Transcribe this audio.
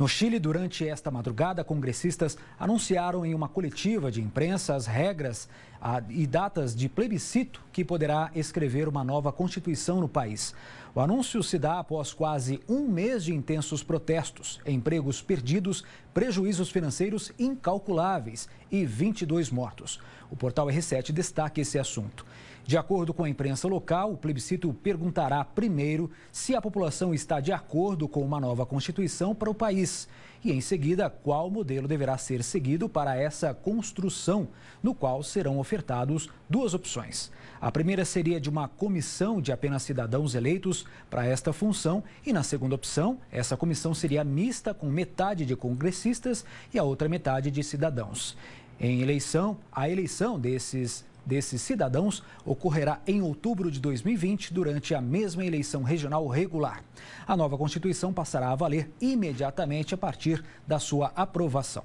No Chile, durante esta madrugada, congressistas anunciaram em uma coletiva de imprensa as regras ah, e datas de plebiscito que poderá escrever uma nova Constituição no país. O anúncio se dá após quase um mês de intensos protestos, empregos perdidos, prejuízos financeiros incalculáveis e 22 mortos. O portal R7 destaca esse assunto. De acordo com a imprensa local, o plebiscito perguntará primeiro se a população está de acordo com uma nova Constituição para o país e, em seguida, qual modelo deverá ser seguido para essa construção, no qual serão oferecidos ofertados duas opções. A primeira seria de uma comissão de apenas cidadãos eleitos para esta função, e na segunda opção, essa comissão seria mista, com metade de congressistas e a outra metade de cidadãos. Em eleição, a eleição desses desses cidadãos ocorrerá em outubro de 2020, durante a mesma eleição regional regular. A nova Constituição passará a valer imediatamente a partir da sua aprovação.